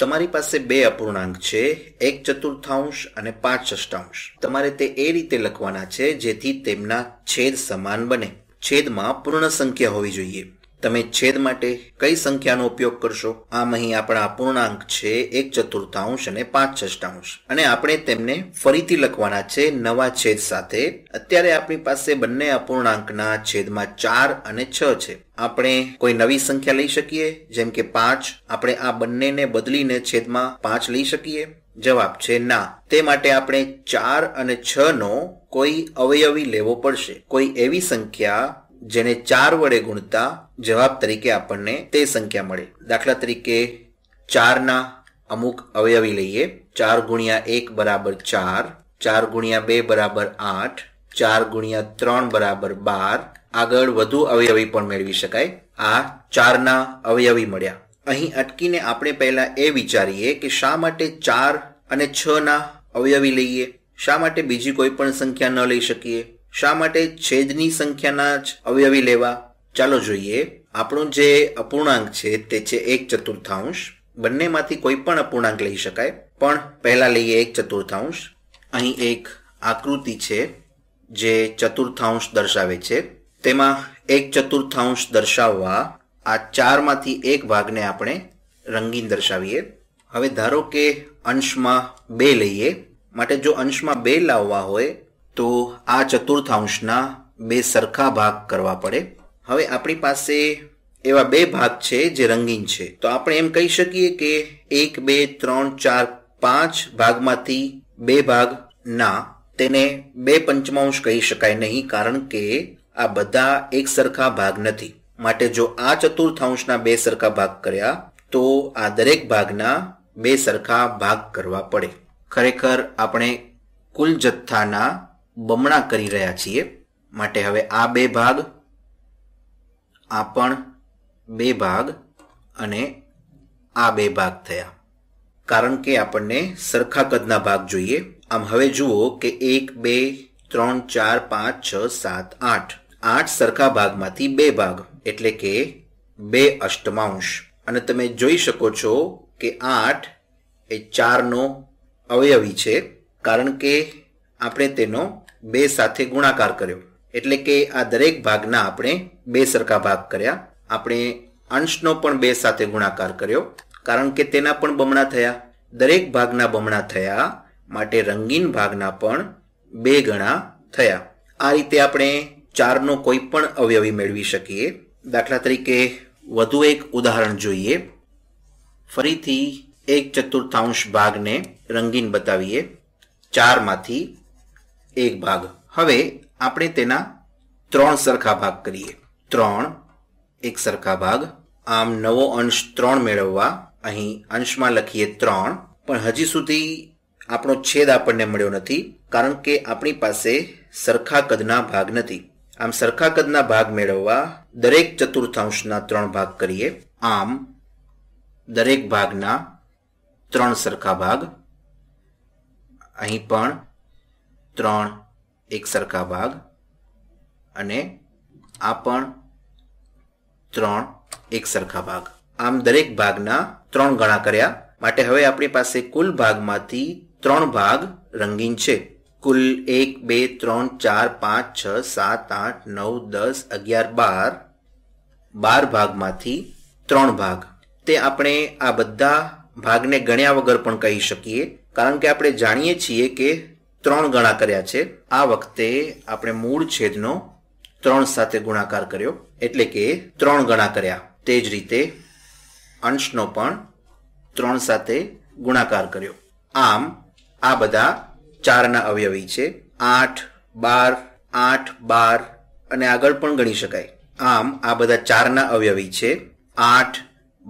તમારી પાસે બે અપૂર્ણાંક છે એક ચતુર્થાંશ અને પાંચ અષ્ટાંશ તમારે તે એ રીતે લખવાના છે જેથી તેમના છેદ સમાન બને છેદમાં પૂર્ણ સંખ્યા હોવી જોઈએ તમે છેદ માટે કઈ સંખ્યાનો ઉપયોગ કરશો આમ અહીં આપણા અપૂર્ણાંક છે એક ચતુર્થાંશ અને પાંચ ષષ્ટાંશ અને આપણે તેમને ફરીથી લખવાના છે નવા છેદ સાથે અત્યારે આપણી પાસે બંને અપૂર્ણાંકના છેદમાં ચાર અને છ છે આપણે કોઈ નવી સંખ્યા લઈ શકીએ જેમ કે પાંચ આપણે આ બંનેને બદલીને છેદમાં પાંચ લઈ શકીએ જવાબ છે ના તે માટે આપણે ચાર અને છ નો કોઈ અવયવી લેવો પડશે કોઈ એવી સંખ્યા જેને ચાર વડે ગુણતા જવાબ તરીકે આપણને તે સંખ્યા મળે દાખલા તરીકે ચારના અમુક અવયવી લઈએ ચાર ગુણ્યા એક બરાબર ચાર ચાર ગુણ્યા બે બરાબર આઠ ચાર ગુણ્યા ત્રણ બરાબર બાર આગળ વધુ અવયવી પણ મેળવી શકાય આ ચારના અવયવી મળ્યા અહીં અટકીને આપણે પહેલા એ વિચારીએ કે શા માટે ચાર અને છ ના અવયવી લઈએ શા માટે બીજી કોઈ પણ સંખ્યા ન લઈ શકીએ શા માટે છેદની સંખ્યાના જ અવયવી લેવા ચાલો જોઈએ આપણું જે અપૂર્ણાંક છે તે છે એક ચતુર્થાંશ બંનેમાંથી કોઈ પણ અપૂર્ણાંક લઈ શકાય પણ પહેલાં લઈએ એક ચતુર્થાંશ અહીં એક આકૃતિ છે જે ચતુર્થાંશ દર્શાવે છે તેમાં એક ચતુર્થાંશ દર્શાવવા આ ચારમાંથી એક ભાગને આપણે રંગીન દર્શાવીએ હવે ધારો કે અંશમાં બે લઈએ માટે જો અંશમાં બે લાવવા હોય તો આ ચતુર્થાંશના બે સરખા ભાગ કરવા પડે હવે આપણી પાસે એવા બે ભાગ છે જે રંગીન છે તો આપણે એમ કહી શકીએ કે એક બે ત્રણ ચાર પાંચ ભાગમાંથી બે ભાગ ના તેને બે પંચમાંશ કહી શકાય નહીં કારણ કે આ બધા એક સરખા ભાગ નથી માટે જો આ ચતુર્થાંશના બે સરખા ભાગ કર્યા તો આ દરેક ભાગના બે સરખા ભાગ કરવા પડે ખરેખર આપણે કુલ જથ્થાના બમણા કરી રહ્યા છીએ માટે હવે આ બે ભાગ આ પણ બે ભાગ અને આ બે ભાગ થયા કારણ કે આપણને સરખા કદના ભાગ જોઈએ આમ હવે જુઓ કે એક બે ત્રણ ચાર પાંચ છ સાત આઠ આઠ સરખા ભાગમાંથી બે ભાગ એટલે કે બે અષ્ટમાંશ અને તમે જોઈ શકો છો કે આઠ એ ચારનો અવયવી છે કારણ કે આપણે તેનો બે સાથે ગુણાકાર કર્યો એટલે કે આ દરેક ભાગના આપણે બે સરખા ભાગ કર્યા આપણે અંશનો પણ બે સાથે ગુણાકાર કર્યો કારણ કે તેના પણ બમણા થયા દરેક ભાગના બમણા થયા માટે રંગીન ભાગના પણ બે ગણા થયા આ રીતે આપણે ચારનો કોઈ પણ અવયવી મેળવી શકીએ દાખલા તરીકે વધુ એક ઉદાહરણ જોઈએ ફરીથી એક ચતુર્થાંશ ભાગને રંગીન બતાવીએ ચારમાંથી એક ભાગ હવે આપણે તેના ત્રણ સરખા ભાગ કરીએ ત્રણ એક સરખા ભાગ આમ નવો અંશ ત્રણ મેળવવા અહીં અંશમાં લખીએ ત્રણ પણ હજી સુધી આપણો છેદ આપણને મળ્યો નથી કારણ કે આપણી પાસે સરખા કદના ભાગ નથી આમ સરખા કદના ભાગ મેળવવા દરેક ચતુર્થાંશના ત્રણ ભાગ કરીએ આમ દરેક ભાગના ત્રણ સરખા ભાગ અહીં પણ ત્રણ એક સરખા ભાગ અને આ પણ ત્રણ એક સરખા ભાગ આમ દરેક ભાગના ત્રણ ગણા કર્યા માટે હવે આપણી પાસે કુલ ભાગમાંથી ત્રણ ભાગ રંગીન છે કુલ એક બે ત્રણ ચાર પાંચ છ સાત આઠ નવ દસ અગિયાર બાર બાર ભાગમાંથી ત્રણ ભાગ તે આપણે આ બધા ભાગને ગણ્યા વગર પણ કહી શકીએ કારણ કે આપણે જાણીએ છીએ કે ત્રણ ગણા કર્યા છે આ વખતે આપણે મૂળ છેદનો ત્રણ સાથે ગુણાકાર કર્યો એટલે કે ત્રણ ગણા કર્યા તે જ રીતે અંશનો પણ ત્રણ સાથે ગુણાકાર કર્યો આમ આ બધા ચારના અવયવી છે આઠ બાર આઠ બાર અને આગળ પણ ગણી શકાય આમ આ બધા ચારના અવયવી છે આઠ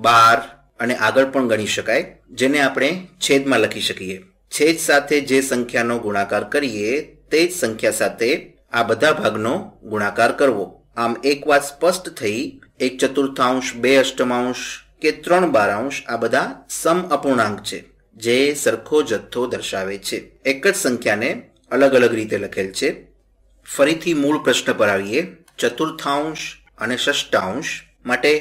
બાર અને આગળ પણ ગણી શકાય જેને આપણે છેદમાં લખી શકીએ છેદ સાથે જે સંખ્યાનો ગુણાકાર કરીએ તે જ સંખ્યા સાથે આ બધા ભાગનો ગુણાકાર કરવો આમ એક વાત સ્પષ્ટ થઈ એક ચતુર્થાંશ બે અષ્ટમાંશ કે ત્રણ બારાંશ આ બધા સમ અપૂર્ણાંક છે જે સરખો જથ્થો દર્શાવે છે એક જ સંખ્યાને અલગ અલગ રીતે લખેલ છે ફરીથી મૂળ પ્રશ્ન પર આવીએ ચતુર્થાંશ અને ષષ્ટાંશ માટે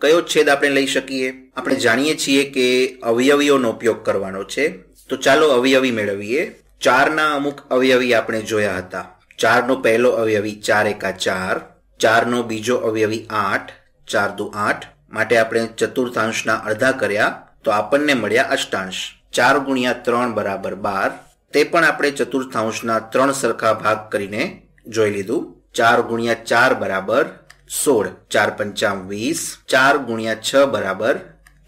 કયો છેદ આપણે લઈ શકીએ આપણે જાણીએ છીએ કે અવયવીઓનો ઉપયોગ કરવાનો છે તો ચાલો અવયવી મેળવીએ ચારના અમુક અવયવી આપણે જોયા હતા ચારનો પહેલો અવયવી ચાર એકા ચાર ચારનો બીજો અવયવી આઠ ચાર દુ આઠ માટે આપણે ચતુર્થાંશના અડધા કર્યા તો આપણને મળ્યા અષ્ટાંશ ચાર ગુણ્યા ત્રણ બરાબર બાર તે પણ આપણે ચતુર્થાંશના ત્રણ સરખા ભાગ કરીને જોઈ લીધું ચાર ગુણ્યા ચાર બરાબર સોળ ચાર પંચામ વીસ ચાર ગુણ્યા છ બરાબર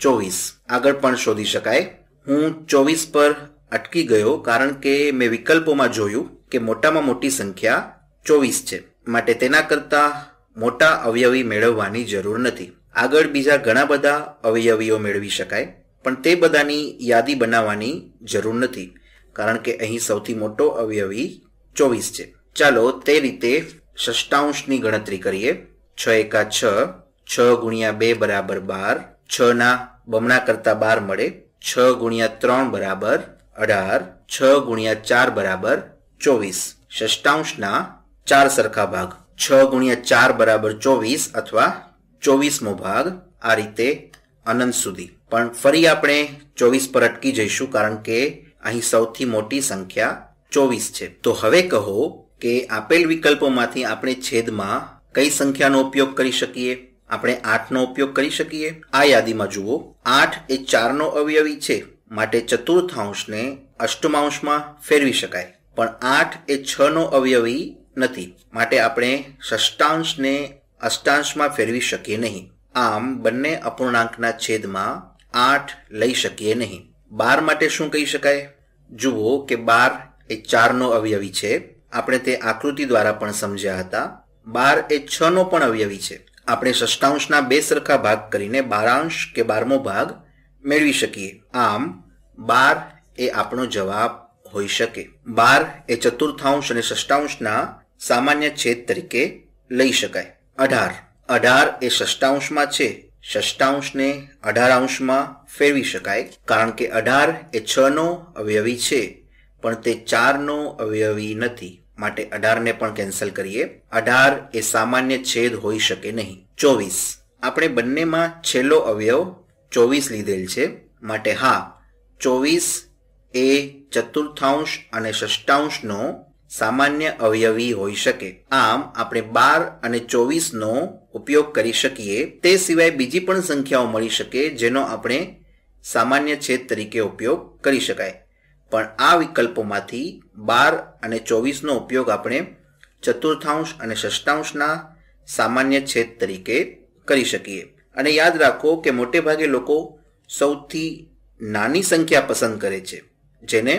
ચોવીસ આગળ પણ શોધી શકાય હું ચોવીસ પર અટકી ગયો કારણ કે મેં વિકલ્પોમાં જોયું કે મોટામાં મોટી સંખ્યા ચોવીસ છે માટે તેના કરતાં મોટા અવયવી મેળવવાની જરૂર નથી આગળ બીજા ઘણા બધા અવયવીઓ મેળવી શકાય પણ તે બધાની યાદી બનાવવાની જરૂર નથી કારણ કે અહીં સૌથી મોટો અવયવી ચોવીસ છે ચાલો તે રીતે ષષ્ટાંશની ગણતરી કરીએ છ એકા છ છ ગુણ્યા બે બરાબર બાર છના બમણા કરતાં બાર મળે છ ગુણ્યા ત્રણ બરાબર અઢાર છ ગુણ્યા ચાર બરાબર ચોવીસ ષષ્ટાંશના ચાર સરખા ભાગ છ ગુણ્યા ચાર બરાબર ચોવીસ અથવા ચોવીસમો ભાગ આ રીતે અનંત સુધી પણ ફરી આપણે ચોવીસ પર અટકી જઈશું કારણ કે અહીં સૌથી મોટી સંખ્યા ચોવીસ છે તો હવે કહો કે આપેલ વિકલ્પોમાંથી આપણે છેદમાં કઈ સંખ્યાનો ઉપયોગ કરી શકીએ આપણે આઠનો ઉપયોગ કરી શકીએ આ યાદીમાં જુઓ આઠ એ ચારનો અવયવી છે માટે ચતુર્થાંશને અષ્ટમાંશમાં ફેરવી શકાય પણ આઠ એ છનો અવયવી નથી માટે આપણે ષષ્ટાંશને અષ્ટાંશમાં ફેરવી શકીએ નહીં આમ બંને અપૂર્ણાંકના છેદમાં આઠ લઈ શકીએ નહીં બાર માટે શું કહી શકાય જુઓ કે બાર એ ચારનો અવયવી છે આપણે તે આકૃતિ દ્વારા પણ સમજ્યા હતા બાર એ છનો પણ અવયવી છે આપણે ષષ્ટાંશના બે સરખા ભાગ કરીને બારાંશ કે બારમો ભાગ મેળવી શકીએ આમ બાર એ આપણો જવાબ હોઈ શકે બાર એ ચતુર્થાંશ અને ષષ્ટાંશના સામાન્ય છેદ તરીકે લઈ શકાય અઢાર અઢાર એ ષષ્ટાંશમાં છે ષષ્ટાંશને અઢારાંશમાં ફેરવી શકાય કારણ કે અઢાર એ છનો અવયવી છે પણ તે ચારનો અવયવી નથી માટે અઢારને પણ કેન્સલ કરીએ અઢાર એ સામાન્ય છેદ હોઈ શકે નહીં ચોવીસ આપણે બંનેમાં છેલ્લો અવયવ ચોવીસ લીધેલ છે માટે હા ચોવીસ એ ચતુર્થાંશ અને ષષ્ટાંશનો સામાન્ય અવયવી હોઈ શકે આમ આપણે બાર અને ચોવીસનો ઉપયોગ કરી શકીએ તે સિવાય બીજી પણ સંખ્યાઓ મળી શકે જેનો આપણે સામાન્ય છેદ તરીકે ઉપયોગ કરી શકાય પણ આ વિકલ્પોમાંથી બાર અને ચોવીસનો ઉપયોગ આપણે ચતુર્થાંશ અને ષષ્ઠાંશના સામાન્ય છેદ તરીકે કરી શકીએ અને યાદ રાખો કે મોટેભાગે લોકો સૌથી નાની સંખ્યા પસંદ કરે છે જેને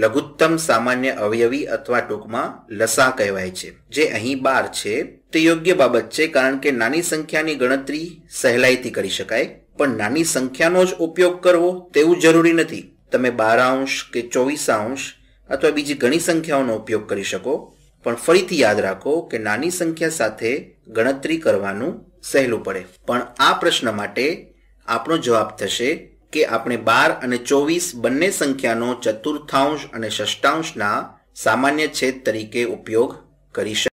લઘુત્તમ સામાન્ય અવયવી અથવા ટૂંકમાં લસા કહેવાય છે જે અહીં બાર છે તે યોગ્ય બાબત છે કારણ કે નાની સંખ્યાની ગણતરી સહેલાઈથી કરી શકાય પણ નાની સંખ્યાનો જ ઉપયોગ કરવો તેવું જરૂરી નથી તમે બારાંશ કે ચોવીસ અંશ અથવા બીજી ઘણી સંખ્યાઓનો ઉપયોગ કરી શકો પણ ફરીથી યાદ રાખો કે નાની સંખ્યા સાથે ગણતરી કરવાનું સહેલું પડે પણ આ પ્રશ્ન માટે આપણો જવાબ થશે કે આપણે બાર અને ચોવીસ બંને સંખ્યાનો ચતુર્થાંશ અને ષષ્ઠાંશના સામાન્ય છેદ તરીકે ઉપયોગ કરી શકીએ